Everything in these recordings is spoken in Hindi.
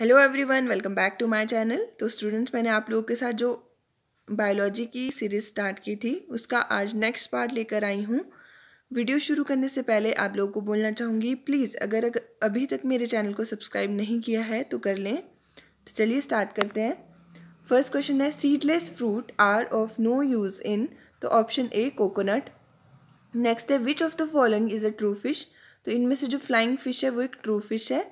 hello everyone welcome back to my channel तो स्टूडेंट्स मैंने आप लोगों के साथ जो बायोलॉजी की सीरीज़ स्टार्ट की थी उसका आज नेक्स्ट पार्ट लेकर आई हूँ वीडियो शुरू करने से पहले आप लोगों को बोलना चाहूँगी प्लीज़ अगर, अगर अभी तक मेरे चैनल को सब्सक्राइब नहीं किया है तो कर लें तो चलिए स्टार्ट करते हैं फर्स्ट क्वेश्चन है seedless fruit are of no use in तो ऑप्शन ए कोकोनट नेक्स्ट है which of the following is a true fish तो इनमें से जो फ्लाइंग फिश है वो एक ट्रू फिश है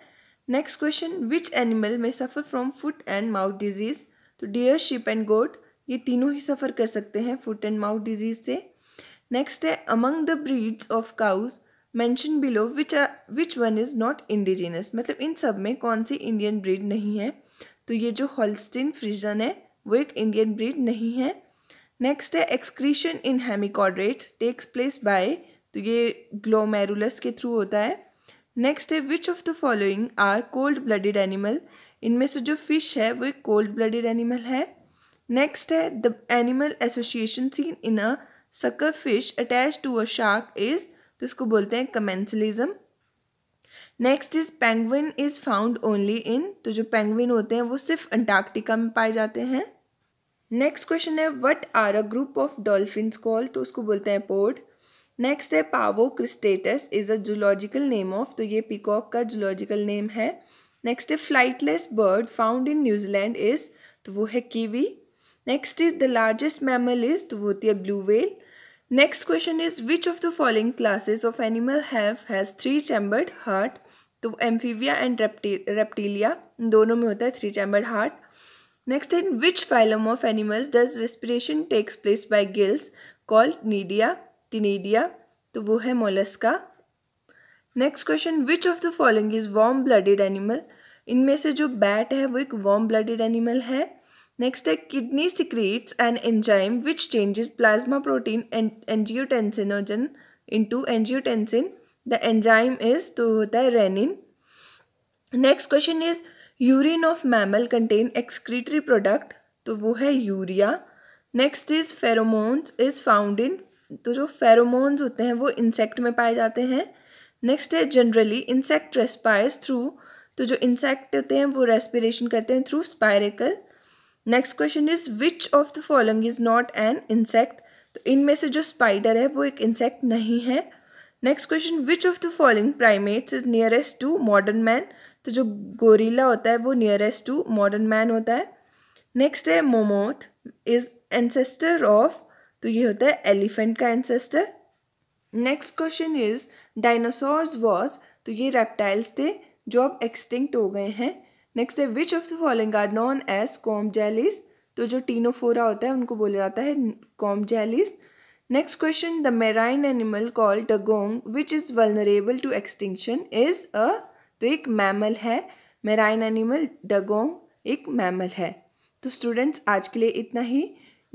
नेक्स्ट क्वेश्चन विच एनिमल में suffer from foot and mouth disease तो डियर शिप एंड गोट ये तीनों ही सफ़र कर सकते हैं फुट एंड माउथ डिजीज़ से नेक्स्ट है among the breeds of cows mentioned below which which one is not indigenous मतलब इन सब में कौन सी इंडियन ब्रीड नहीं है तो ये जो हॉलस्टिन फ्रिजन है वो एक इंडियन ब्रीड नहीं है नेक्स्ट है excretion in hemichordate takes place by तो ये ग्लोमेरुलस के थ्रू होता है नेक्स्ट है which of the following are cold blooded animal इनमें से जो फिश है वो एक कोल्ड ब्लडेड एनिमल है नेक्स्ट है the animal association seen in a sucker fish attach to a shark is तो इसको बोलते हैं commensalism next is penguin is found only in तो जो पेंगविन होते हैं वो सिर्फ अंटार्क्टिका में पाए जाते हैं नेक्स्ट क्वेश्चन है what are a group of dolphin call तो उसको बोलते हैं पोर्ट नेक्स्ट है Pavo cristatus is a zoological name of तो ये पीकॉक का जूलॉजिकल नेम है नेक्स्ट है flightless bird found in New Zealand is तो वो है kiwi next is the largest mammal is तो वो होती है blue whale next question is which of the following classes of animal have has three chambered heart तो एम्फीविया एंड रेप्टीलिया दोनों में होता है three chambered heart next in which phylum of animals does respiration takes place by gills called नीडिया टिनेडिया तो वो है mollusca next question which of the following is warm blooded animal इनमें से जो बैट है वो एक वॉर्म ब्लडेड एनिमल है नेक्स्ट है kidney secretes and enzyme which changes plasma protein angiotensinogen into angiotensin the enzyme is तो होता है renin next question is urine of mammal contain excretory product तो वो है urea next is pheromones is found in तो जो फेरोमोन्स होते हैं वो इंसेक्ट में पाए जाते हैं नेक्स्ट है जनरली इंसेक्ट रेस्पायर्स थ्रू तो जो इंसेक्ट होते हैं वो रेस्पिरेशन करते हैं through spiracle next question is which of the following is not an insect तो इनमें से जो स्पाइडर है वो एक इंसेक्ट नहीं है next question which of the following primates is nearest to modern man तो जो गोरीला होता है वो नियरेस्ट टू मॉडर्न मैन होता है नेक्स्ट है मोमोथ इज एंसेस्टर ऑफ तो ये होता है एलिफेंट का ancestor next question is dinosaurs was तो ये रेप्टाइल्स थे जो अब एक्सटिंक्ट हो गए हैं नेक्स्ट है which of the following are known as comb jellies तो जो टीनोफोरा होता है उनको बोला जाता है comb jellies next question the marine animal called dugong which is vulnerable to extinction is a तो एक मैमल है मेराइन एनिमल डगोंग एक मैमल है तो स्टूडेंट्स आज के लिए इतना ही